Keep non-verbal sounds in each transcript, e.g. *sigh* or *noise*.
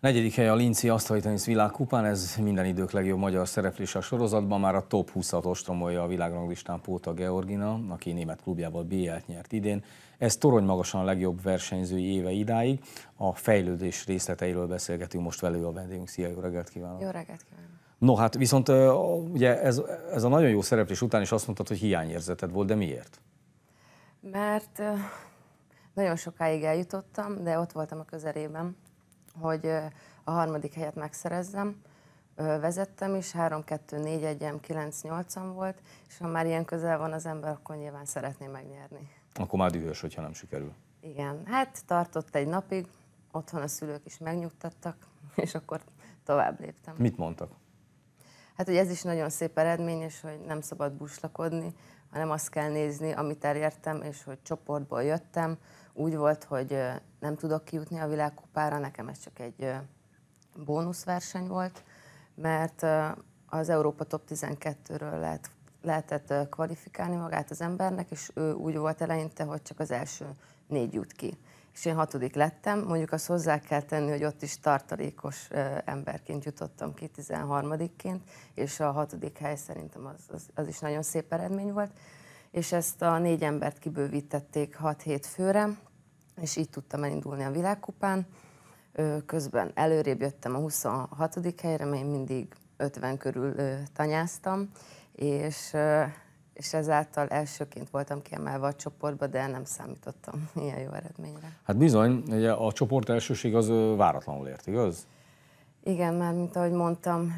Negyedik hely a Linci Tenisz világkupán, ez minden idők legjobb magyar szereplés a sorozatban, már a top 20-at ostromolja a világranglistán Póta Georgina, aki német klubjával BL-t nyert idén. Ez torony magasan a legjobb versenyzői éve idáig. A fejlődés részleteiről beszélgetünk most velő a vendégünk. Szia, jó reggelt kívánok! Jó reggelt kívánok! No hát viszont ugye ez, ez a nagyon jó szereplés után is azt mondtad, hogy hiányérzeted volt, de miért? Mert nagyon sokáig eljutottam, de ott voltam a közelében, hogy a harmadik helyet megszerezzem. Vezettem is, 3-2-4-1-em 9 8 volt, és ha már ilyen közel van az ember, akkor nyilván szeretné megnyerni. Akkor már dühös, hogyha nem sikerül. Igen, hát tartott egy napig, otthon a szülők is megnyugtattak, *laughs* és akkor tovább léptem. Mit mondtak? Hát, hogy ez is nagyon szép eredmény, és hogy nem szabad buslakodni, hanem azt kell nézni, amit elértem, és hogy csoportból jöttem. Úgy volt, hogy nem tudok kijutni a világkupára, nekem ez csak egy bónuszverseny volt, mert az Európa Top 12-ről lehet, lehetett kvalifikálni magát az embernek, és ő úgy volt eleinte, hogy csak az első négy jut ki. És én hatodik lettem, mondjuk azt hozzá kell tenni, hogy ott is tartalékos emberként jutottam ki, 13-ként, és a hatodik hely szerintem az, az, az is nagyon szép eredmény volt. És ezt a négy embert kibővítették 6-7 főre, és így tudtam elindulni a világkupán. Közben előrébb jöttem a 26. helyre, mert én mindig 50 körül tanyáztam, és, és ezáltal elsőként voltam kiemelve a csoportba, de nem számítottam *laughs* ilyen jó eredményre. Hát bizony, ugye a csoport elsőség az váratlanul ért, igaz? Igen, mert mint ahogy mondtam,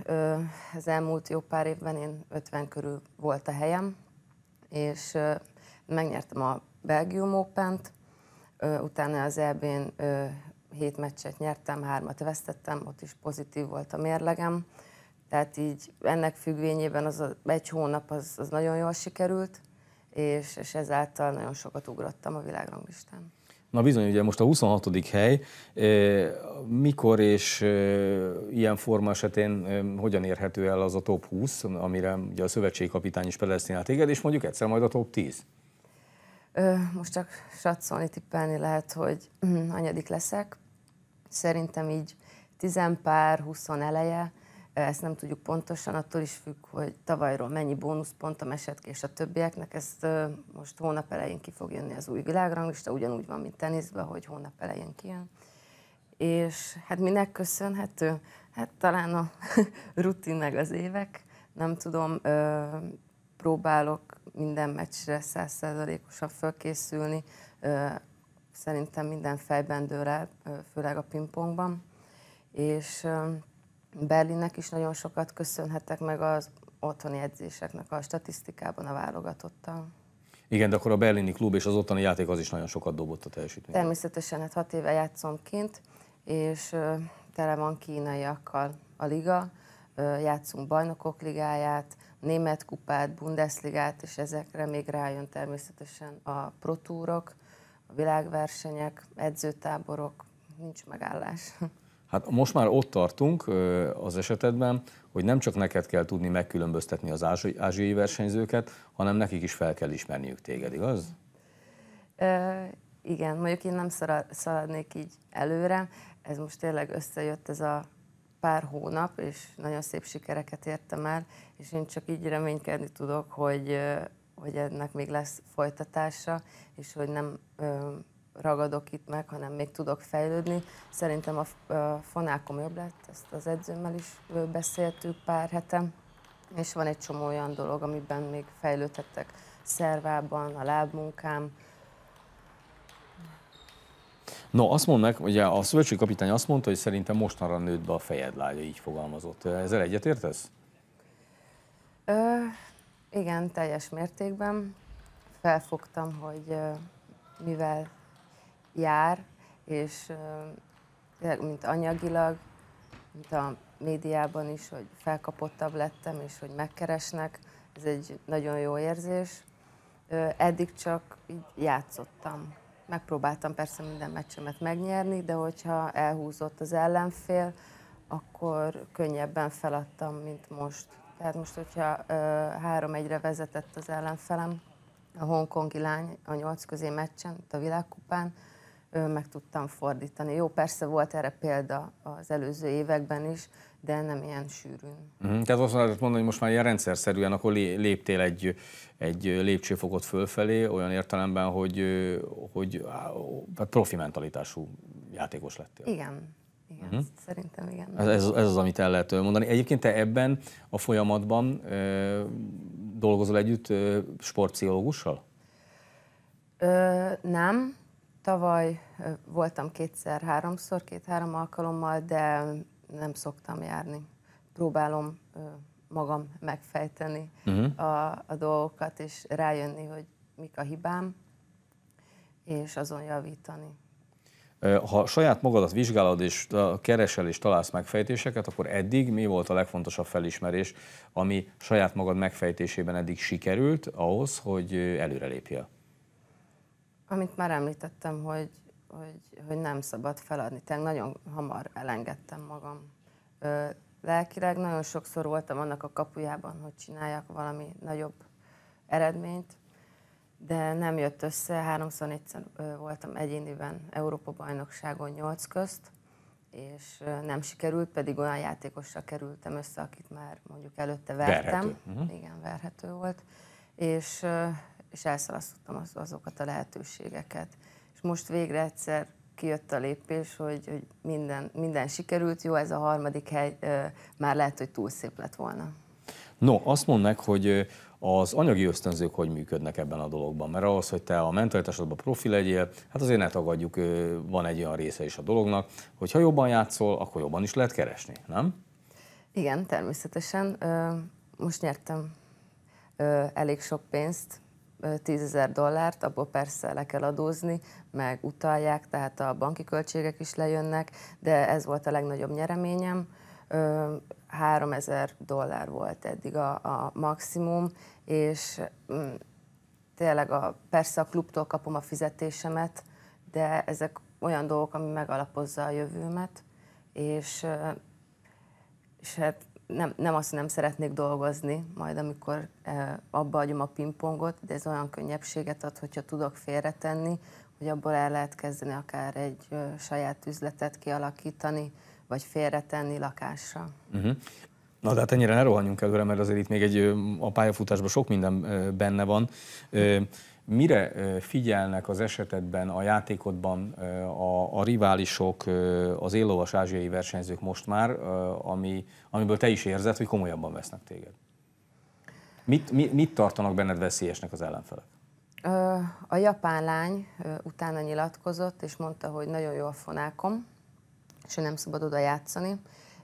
az elmúlt jó pár évben én 50 körül volt a helyem, és megnyertem a Belgium open t utána az EB-n hét meccset nyertem, hármat vesztettem, ott is pozitív volt a mérlegem. Tehát így ennek függvényében az a, egy hónap az, az nagyon jól sikerült, és, és ezáltal nagyon sokat ugrottam a világranglistán. Na bizony, ugye most a 26. hely, mikor és ilyen forma esetén hogyan érhető el az a top 20, amire ugye a szövetségkapitány is predesztinált téged, és mondjuk egyszer majd a top 10? Ö, most csak satszolni, tippelni lehet, hogy hm, anyadik leszek. Szerintem így tizenpár, huszon eleje, ezt nem tudjuk pontosan, attól is függ, hogy tavalyról mennyi bónuszpontom esett ki, és a többieknek ezt most hónap elején ki fog jönni az új világranglista, ugyanúgy van, mint teniszben, hogy hónap elején kijön. És hát minek köszönhető? Hát talán a *laughs* rutin meg az évek, nem tudom, próbálok minden meccsre százszerzalékosan fölkészülni, szerintem minden fejbendőre, főleg a pingpongban. És Berlinnek is nagyon sokat köszönhetek meg az otthoni edzéseknek a statisztikában a válogatottal. Igen, de akkor a berlini klub és az ottani játék az is nagyon sokat dobott a teljesítmény. Természetesen, hát hat éve játszom kint, és tele van kínaiakkal a liga, játszunk bajnokok ligáját, német kupát, Bundesligát, és ezekre még rájön természetesen a protúrok, a világversenyek, edzőtáborok, nincs megállás. Hát most már ott tartunk az esetedben, hogy nem csak neked kell tudni megkülönböztetni az ázsiai versenyzőket, hanem nekik is fel kell ismerniük téged, igaz? E, igen, mondjuk én nem szaladnék így előre, ez most tényleg összejött ez a pár hónap, és nagyon szép sikereket értem el, és én csak így reménykedni tudok, hogy, hogy ennek még lesz folytatása, és hogy nem ragadok itt meg, hanem még tudok fejlődni. Szerintem a, fonákom jobb lett, ezt az edzőmmel is beszéltük pár hete, és van egy csomó olyan dolog, amiben még fejlődhettek szervában, a lábmunkám, No, azt mondnak, ugye a szövetségi kapitány azt mondta, hogy szerintem mostanra nőtt be a fejed lája, így fogalmazott. Ezzel egyetértesz? Ö, igen, teljes mértékben. Felfogtam, hogy mivel jár, és mint anyagilag, mint a médiában is, hogy felkapottabb lettem, és hogy megkeresnek, ez egy nagyon jó érzés. eddig csak így játszottam Megpróbáltam persze minden meccsemet megnyerni, de hogyha elhúzott az ellenfél, akkor könnyebben feladtam, mint most. Tehát most, hogyha három egyre vezetett az ellenfelem, a hongkongi lány a nyolc közé meccsen, a világkupán, meg tudtam fordítani. Jó, persze volt erre példa az előző években is, de nem ilyen sűrűn. Uh-huh. Tehát azt lehet mondani, hogy most már ilyen rendszerszerűen akkor léptél egy, egy lépcsőfokot fölfelé, olyan értelemben, hogy, hogy hát profi mentalitású játékos lettél. Igen. Igen, uh-huh. szerintem igen. Ez, ez, ez az, amit el lehet mondani. Egyébként te ebben a folyamatban ö, dolgozol együtt ö, sportpszichológussal? Ö, nem, Tavaly voltam kétszer-háromszor, két-három alkalommal, de nem szoktam járni. Próbálom magam megfejteni uh-huh. a, a dolgokat, és rájönni, hogy mik a hibám, és azon javítani. Ha saját magadat vizsgálod és keresel és találsz megfejtéseket, akkor eddig mi volt a legfontosabb felismerés, ami saját magad megfejtésében eddig sikerült ahhoz, hogy előrelépjél? amit már említettem, hogy, hogy, hogy nem szabad feladni. Tehát nagyon hamar elengedtem magam. Ö, lelkileg nagyon sokszor voltam annak a kapujában, hogy csináljak valami nagyobb eredményt, de nem jött össze. Háromszor négyszer voltam egyéniben Európa-bajnokságon nyolc közt, és nem sikerült, pedig olyan játékosra kerültem össze, akit már mondjuk előtte vertem. Verhető. Uh-huh. Igen, verhető volt. És és elszalasztottam az, azokat a lehetőségeket. És most végre egyszer kijött a lépés, hogy, hogy minden, minden sikerült, jó, ez a harmadik hely már lehet, hogy túl szép lett volna. No, azt mondd meg, hogy az anyagi ösztönzők hogy működnek ebben a dologban? Mert ahhoz, hogy te a mentalitásodban profi legyél, hát azért ne tagadjuk, van egy olyan része is a dolognak, hogy ha jobban játszol, akkor jobban is lehet keresni, nem? Igen, természetesen. Most nyertem elég sok pénzt, tízezer dollárt, abból persze le kell adózni, meg utalják, tehát a banki költségek is lejönnek, de ez volt a legnagyobb nyereményem. 3000 dollár volt eddig a, a maximum, és mm, tényleg a, persze a klubtól kapom a fizetésemet, de ezek olyan dolgok, ami megalapozza a jövőmet, és, és hát nem, nem azt nem szeretnék dolgozni, majd amikor eh, abba adjam a pingpongot, de ez olyan könnyebbséget ad, hogyha tudok félretenni, hogy abból el lehet kezdeni akár egy saját üzletet kialakítani, vagy félretenni lakásra. Uh-huh. Na, de hát ennyire ne rohanjunk előre, mert azért itt még egy, a pályafutásban sok minden benne van. Mire figyelnek az esetetben a játékodban a, a riválisok, az éllovas ázsiai versenyzők most már, ami, amiből te is érzed, hogy komolyabban vesznek téged? Mit, mit, mit tartanak benned veszélyesnek az ellenfelek? A japán lány utána nyilatkozott, és mondta, hogy nagyon jó a fonákom, és nem szabad oda játszani,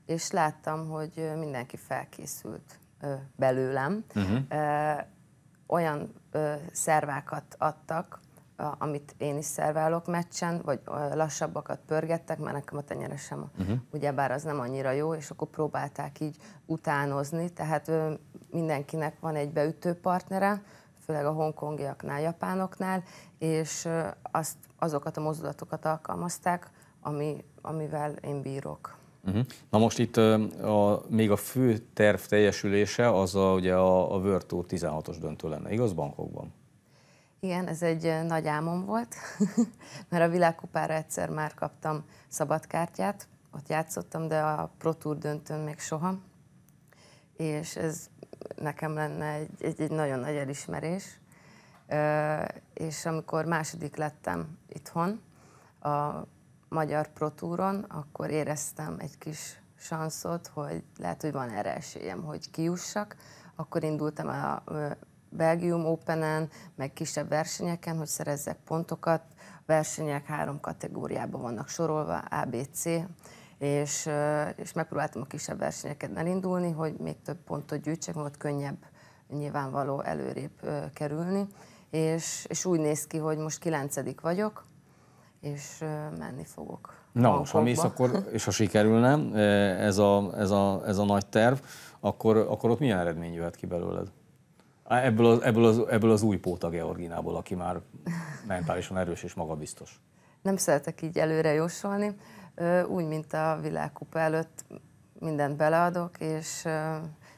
és láttam, hogy mindenki felkészült belőlem. Uh-huh olyan ö, szervákat adtak, a, amit én is szerválok meccsen, vagy lassabbakat pörgettek, mert nekem a tenyerem, uh-huh. Mhm. ugyebár az nem annyira jó, és akkor próbálták így utánozni, tehát ö, mindenkinek van egy beütő partnere, főleg a hongkongiaknál, japánoknál, és ö, azt, azokat a mozdulatokat alkalmazták, ami, amivel én bírok. Uh-huh. Na most itt a, még a fő terv teljesülése az a, ugye a, a World Tour 16-os döntő lenne, igaz bankokban? Igen, ez egy nagy álmom volt, *laughs* mert a világkupára egyszer már kaptam szabadkártyát, ott játszottam, de a Pro Tour döntőn még soha, és ez nekem lenne egy, egy, egy nagyon nagy elismerés. és amikor második lettem itthon, a magyar protúron, akkor éreztem egy kis sanszot, hogy lehet, hogy van erre esélyem, hogy kiussak. Akkor indultam a Belgium Open-en, meg kisebb versenyeken, hogy szerezzek pontokat. A versenyek három kategóriában vannak sorolva, ABC, és, és megpróbáltam a kisebb versenyeket elindulni, hogy még több pontot gyűjtsek, mert könnyebb nyilvánvaló előrébb kerülni. És, és úgy néz ki, hogy most kilencedik vagyok, és menni fogok. Na, és ha mész, akkor, *laughs* és ha sikerülne ez a, ez a, ez a nagy terv, akkor, akkor ott milyen eredmény jöhet ki belőled? Ebből az, ebből az, ebből az új póta Georginából, aki már mentálisan erős és magabiztos. Nem szeretek így előre jósolni. Úgy, mint a világkupa előtt, mindent beleadok, és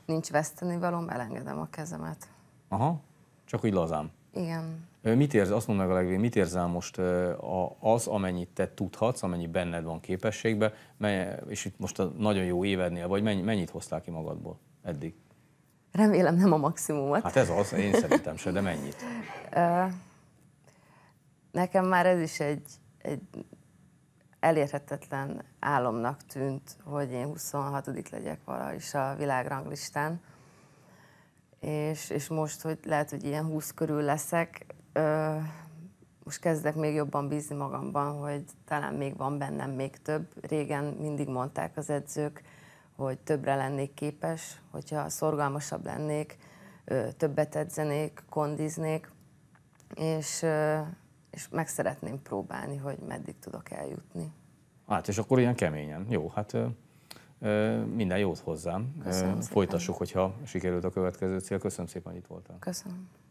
nincs vesztenivalom, elengedem a kezemet. Aha, csak úgy lazán. Igen. Mit érz, azt mondom meg a legvégén, mit érzel most az, amennyit te tudhatsz, amennyi benned van képességbe, és itt most a nagyon jó évednél vagy, mennyit hoztál ki magadból eddig? Remélem nem a maximumot. Hát ez az, én szerintem se, de mennyit? *laughs* Nekem már ez is egy, egy elérhetetlen álomnak tűnt, hogy én 26 legyek valahogy is a világranglistán. És, és most, hogy lehet, hogy ilyen 20 körül leszek, ö, most kezdek még jobban bízni magamban, hogy talán még van bennem még több. Régen mindig mondták az edzők, hogy többre lennék képes, hogyha szorgalmasabb lennék, ö, többet edzenék, kondiznék, és, ö, és meg szeretném próbálni, hogy meddig tudok eljutni. Hát, és akkor ilyen keményen. Jó, hát ö, minden jót hozzám. Köszönöm Folytassuk, szépen. hogyha sikerült a következő cél. Köszönöm szépen, hogy itt voltál. Köszönöm.